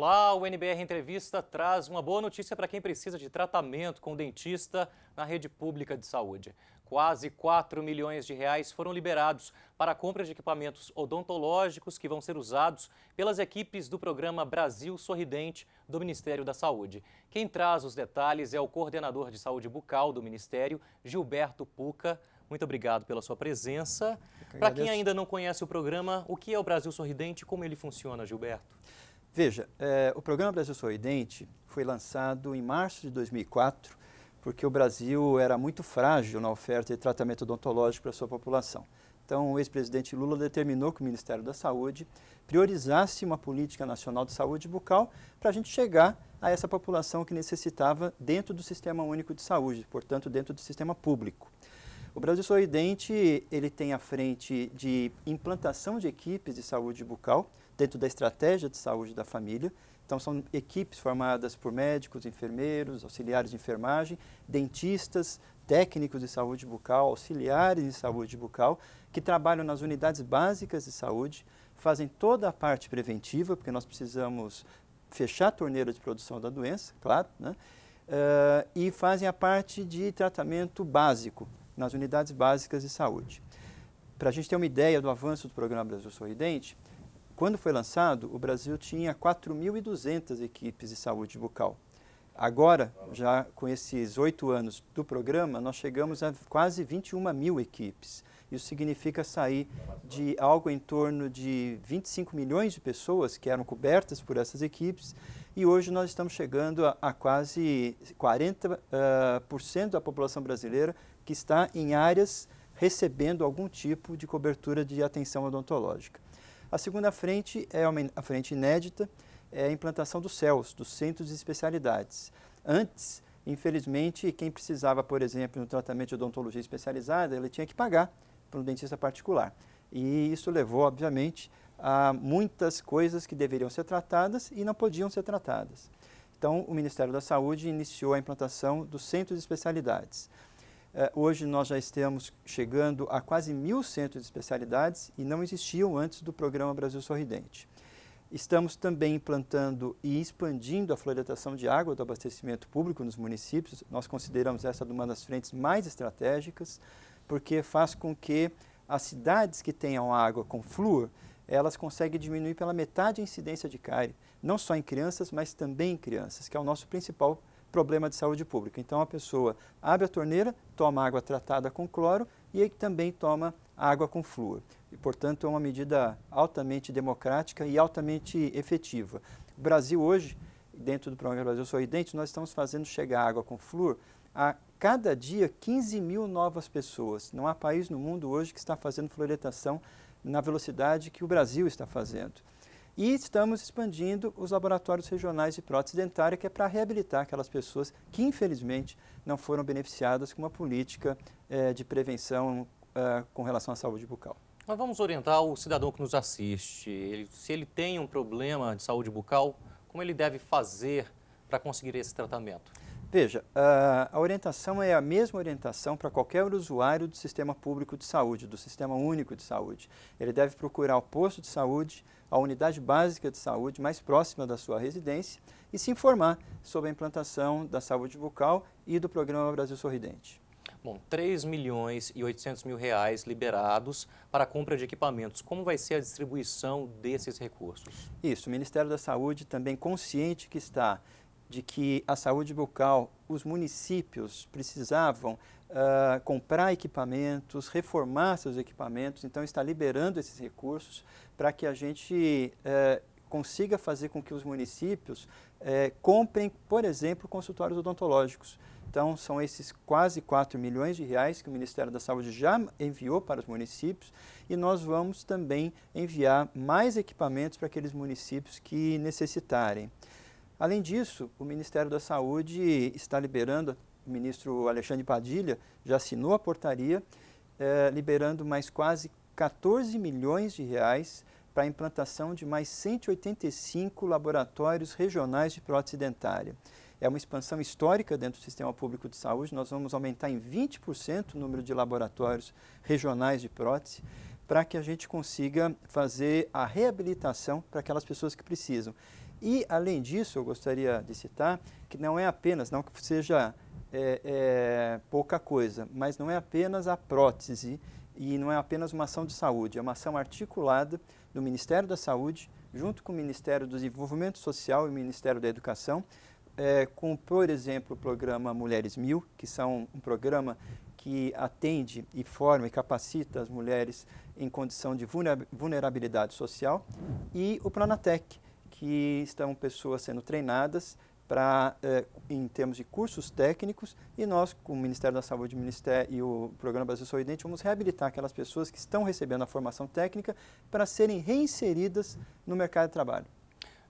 Olá, o NBR Entrevista traz uma boa notícia para quem precisa de tratamento com dentista na rede pública de saúde. Quase 4 milhões de reais foram liberados para a compra de equipamentos odontológicos que vão ser usados pelas equipes do programa Brasil Sorridente do Ministério da Saúde. Quem traz os detalhes é o coordenador de saúde bucal do Ministério, Gilberto Puca. Muito obrigado pela sua presença. Para quem ainda não conhece o programa, o que é o Brasil Sorridente e como ele funciona, Gilberto? Veja, eh, o programa Brasil Sorridente foi lançado em março de 2004, porque o Brasil era muito frágil na oferta de tratamento odontológico para a sua população. Então, o ex-presidente Lula determinou que o Ministério da Saúde priorizasse uma política nacional de saúde bucal para a gente chegar a essa população que necessitava dentro do Sistema Único de Saúde, portanto, dentro do sistema público. O Brasil Sorridente ele tem à frente de implantação de equipes de saúde bucal, dentro da estratégia de saúde da família. Então, são equipes formadas por médicos, enfermeiros, auxiliares de enfermagem, dentistas, técnicos de saúde bucal, auxiliares de saúde bucal, que trabalham nas unidades básicas de saúde, fazem toda a parte preventiva, porque nós precisamos fechar a torneira de produção da doença, claro, né? Uh, e fazem a parte de tratamento básico, nas unidades básicas de saúde. Para a gente ter uma ideia do avanço do programa Brasil Sorridente, quando foi lançado, o Brasil tinha 4.200 equipes de saúde bucal. Agora, já com esses oito anos do programa, nós chegamos a quase 21 mil equipes. Isso significa sair de algo em torno de 25 milhões de pessoas que eram cobertas por essas equipes e hoje nós estamos chegando a, a quase 40% uh, ah, por cento da população brasileira que está em áreas recebendo algum tipo de cobertura de atenção odontológica. A segunda frente é a frente inédita, é a implantação dos CELS, dos Centros de Especialidades. Antes, infelizmente, quem precisava, por exemplo, no tratamento de odontologia especializada, ele tinha que pagar para um dentista particular. E isso levou, obviamente, a muitas coisas que deveriam ser tratadas e não podiam ser tratadas. Então, o Ministério da Saúde iniciou a implantação dos centros de especialidades. É, hoje nós já estamos chegando a quase mil centros de especialidades e não existiam antes do programa Brasil Sorridente. Estamos também implantando e expandindo a floretação de água do abastecimento público nos municípios. Nós consideramos essa uma das frentes mais estratégicas, porque faz com que as cidades que tenham água com flúor, elas conseguem diminuir pela metade a incidência de cárie, não só em crianças, mas também em crianças, que é o nosso principal objetivo problema de saúde pública. Então a pessoa abre a torneira, toma água tratada com cloro e também toma água com flúor. E, portanto, é uma medida altamente democrática e altamente efetiva. O Brasil hoje, dentro do programa Brasil Sorridente, nós estamos fazendo chegar água com flúor a cada dia 15 mil novas pessoas. Não há país no mundo hoje que está fazendo fluoretação na velocidade que o Brasil está fazendo. E estamos expandindo os laboratórios regionais de prótese dentária, que é para reabilitar aquelas pessoas que, infelizmente, não foram beneficiadas com uma política eh, de prevenção ah, com relação à saúde bucal. Mas vamos orientar o cidadão que nos assiste. Ele, se ele tem um problema de saúde bucal, como ele deve fazer para conseguir esse tratamento? Veja, a orientação é a mesma orientação para qualquer usuário do sistema público de saúde, do sistema único de saúde. Ele deve procurar o posto de saúde, a unidade básica de saúde mais próxima da sua residência e se informar sobre a implantação da saúde bucal e do programa Brasil Sorridente. Bom, 3 milhões e 800 mil reais liberados para a compra de equipamentos. Como vai ser a distribuição desses recursos? Isso, o Ministério da Saúde também consciente que está de que a saúde bucal, os municípios precisavam uh, comprar equipamentos, reformar seus equipamentos, então está liberando esses recursos para que a gente uh, consiga fazer com que os municípios uh, comprem, por exemplo, consultórios odontológicos. Então, são esses quase 4 milhões de reais que o Ministério da Saúde já enviou para os municípios e nós vamos também enviar mais equipamentos para aqueles municípios que necessitarem. Além disso, o Ministério da Saúde está liberando, o ministro Alexandre Padilha já assinou a portaria, eh, liberando mais quase 14 milhões de reais para a implantação de mais 185 laboratórios regionais de prótese dentária. É uma expansão histórica dentro do sistema público de saúde. Nós vamos aumentar em 20% o número de laboratórios regionais de prótese para que a gente consiga fazer a reabilitação para aquelas pessoas que precisam. E, além disso, eu gostaria de citar que não é apenas, não que seja é, é, pouca coisa, mas não é apenas a prótese e não é apenas uma ação de saúde, é uma ação articulada do Ministério da Saúde, junto com o Ministério do Desenvolvimento Social e o Ministério da Educação, é, com, por exemplo, o programa Mulheres Mil, que são um programa que atende e forma e capacita as mulheres em condição de vulnerabilidade social, e o Planatec, que estão pessoas sendo treinadas para, eh, em termos de cursos técnicos, e nós, com o Ministério da Saúde o Ministério, e o Programa Brasil Sorridente, vamos reabilitar aquelas pessoas que estão recebendo a formação técnica para serem reinseridas no mercado de trabalho.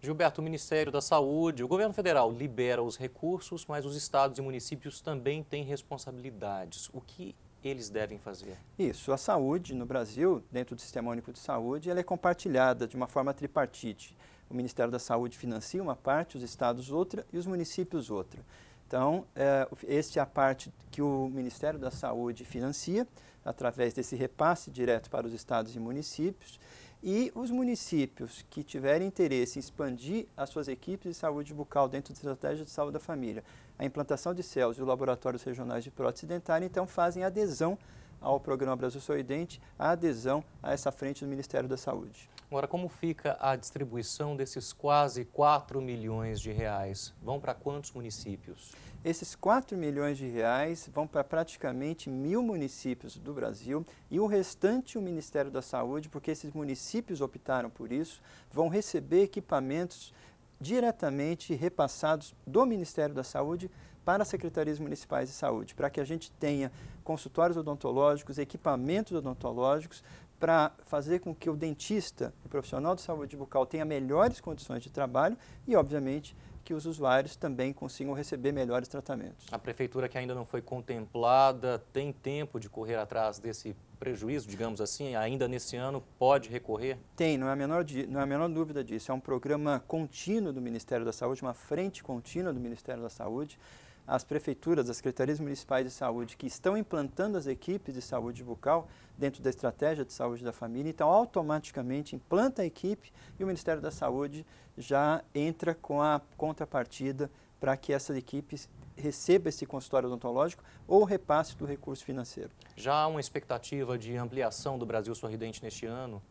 Gilberto, o Ministério da Saúde, o governo federal libera os recursos, mas os estados e municípios também têm responsabilidades. O que eles devem fazer? Isso, a saúde no Brasil, dentro do Sistema Único de Saúde, ela é compartilhada de uma forma tripartite. O Ministério da Saúde financia uma parte, os estados outra e os municípios outra. Então, é, esta é a parte que o Ministério da Saúde financia, através desse repasse direto para os estados e municípios. E os municípios que tiverem interesse em expandir as suas equipes de saúde bucal dentro da estratégia de saúde da família, a implantação de CELS e os laboratórios regionais de prótese dentária, então fazem adesão ao programa Brasil Sorridente, a adesão a essa frente do Ministério da Saúde. Agora, como fica a distribuição desses quase 4 milhões de reais? Vão para quantos municípios? Esses 4 milhões de reais vão para praticamente mil municípios do Brasil e o restante o Ministério da Saúde, porque esses municípios optaram por isso, vão receber equipamentos diretamente repassados do Ministério da Saúde para as secretarias municipais de saúde, para que a gente tenha consultórios odontológicos, equipamentos odontológicos, para fazer com que o dentista, o profissional de saúde bucal, tenha melhores condições de trabalho e, obviamente, que os usuários também consigam receber melhores tratamentos. A prefeitura que ainda não foi contemplada tem tempo de correr atrás desse prejuízo, digamos assim, ainda nesse ano pode recorrer? Tem, não é a menor, não é a menor dúvida disso. É um programa contínuo do Ministério da Saúde, uma frente contínua do Ministério da Saúde as prefeituras, as secretarias municipais de saúde que estão implantando as equipes de saúde bucal dentro da estratégia de saúde da família, então automaticamente implanta a equipe e o Ministério da Saúde já entra com a contrapartida para que essas equipes receba esse consultório odontológico ou repasse do recurso financeiro. Já há uma expectativa de ampliação do Brasil Sorridente neste ano?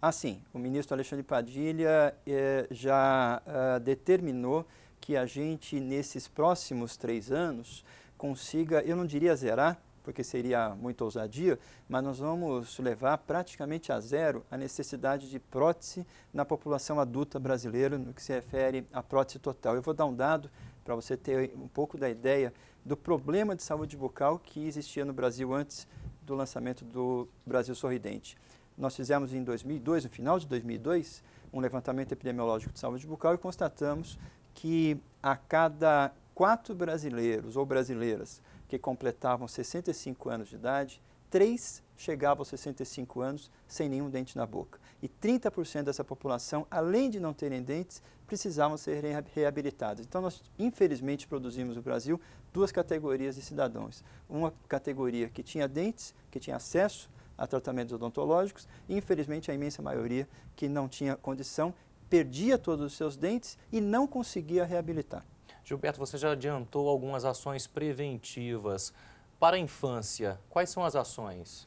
Assim, o ministro Alexandre Padilha eh, já ah, determinou que a gente, nesses próximos três anos, consiga, eu não diria zerar, porque seria muito ousadia, mas nós vamos levar praticamente a zero a necessidade de prótese na população adulta brasileira no que se refere à prótese total. Eu vou dar um dado para você ter um pouco da ideia do problema de saúde bucal que existia no Brasil antes do lançamento do Brasil Sorridente. Nós fizemos em 2002, no final de 2002, um levantamento epidemiológico de saúde bucal e constatamos que a cada quatro brasileiros ou brasileiras que completavam 65 anos de idade, três chegavam aos 65 anos sem nenhum dente na boca. E 30% dessa população, além de não terem dentes, precisavam ser reabilitados. Então, nós, infelizmente, produzimos no Brasil duas categorias de cidadãos. Uma categoria que tinha dentes, que tinha acesso a tratamentos odontológicos, e, infelizmente, a imensa maioria que não tinha condição perdia todos os seus dentes e não conseguia reabilitar. Gilberto, você já adiantou algumas ações preventivas. Para a infância, quais são as ações?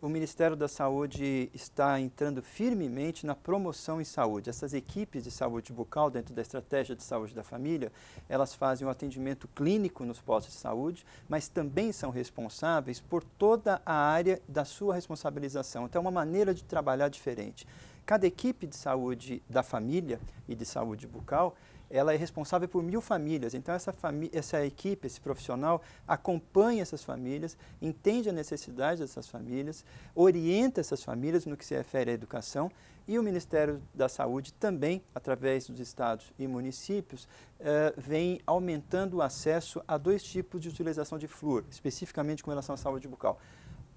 o Ministério da Saúde está entrando firmemente na promoção em saúde. Essas equipes de saúde bucal, dentro da estratégia de saúde da família, elas fazem o um atendimento clínico nos postos de saúde, mas também são responsáveis por toda a área da sua responsabilização. Então, é uma maneira de trabalhar diferente. Cada equipe de saúde da família e de saúde bucal, ela é responsável por mil famílias. Então, essa, essa equipe, esse profissional, acompanha essas famílias, entende a necessidade dessas famílias, orienta essas famílias no que se refere à educação e o Ministério da Saúde também, através dos estados e municípios, eh, vem aumentando o acesso a dois tipos de utilização de flúor, especificamente com relação à saúde bucal.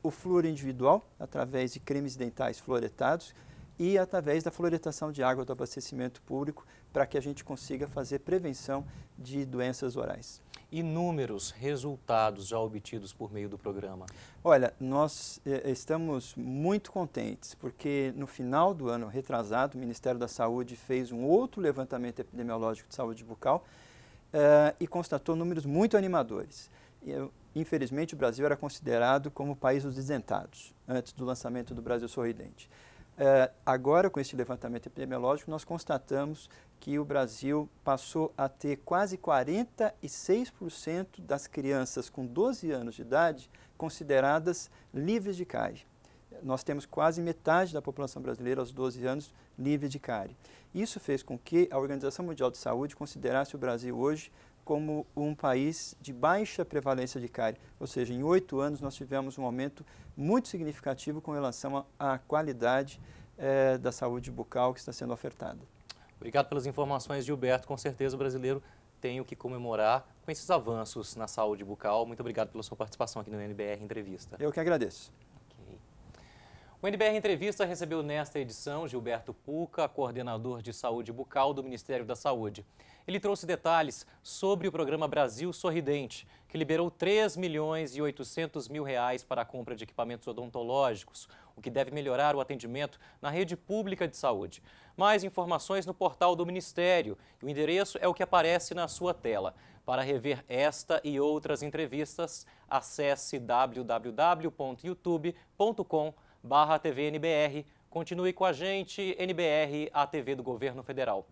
O flúor individual, através de cremes dentais fluoretados, e através da fluoretação de água do abastecimento público, para que a gente consiga fazer prevenção de doenças orais. E números, resultados já obtidos por meio do programa? Olha, nós eh, estamos muito contentes, porque no final do ano retrasado, o Ministério da Saúde fez um outro levantamento epidemiológico de saúde bucal eh, e constatou números muito animadores. Eu, infelizmente, o Brasil era considerado como o país dos isentados antes do lançamento do Brasil Sorridente. Eh, agora, com esse levantamento epidemiológico, nós constatamos que o Brasil passou a ter quase 46% das crianças com 12 anos de idade consideradas livres de cárie. Nós temos quase metade da população brasileira aos 12 anos livre de cárie. Isso fez com que a Organização Mundial de Saúde considerasse o Brasil hoje como um país de baixa prevalência de cárie, ou seja, em oito anos nós tivemos um aumento muito significativo com relação à qualidade eh, da saúde bucal que está sendo ofertada. Obrigado pelas informações, Gilberto. Com certeza o brasileiro tem o que comemorar com esses avanços na saúde bucal. Muito obrigado pela sua participação aqui no NBR Entrevista. Eu que agradeço. O NBR Entrevista recebeu nesta edição Gilberto Puca, coordenador de saúde bucal do Ministério da Saúde. Ele trouxe detalhes sobre o programa Brasil Sorridente, que liberou 3 milhões e 800 mil reais para a compra de equipamentos odontológicos, o que deve melhorar o atendimento na rede pública de saúde. Mais informações no portal do Ministério. O endereço é o que aparece na sua tela. Para rever esta e outras entrevistas, acesse www.youtube.com.br barra TVNBR. Continue com a gente, NBR, a TV do Governo Federal.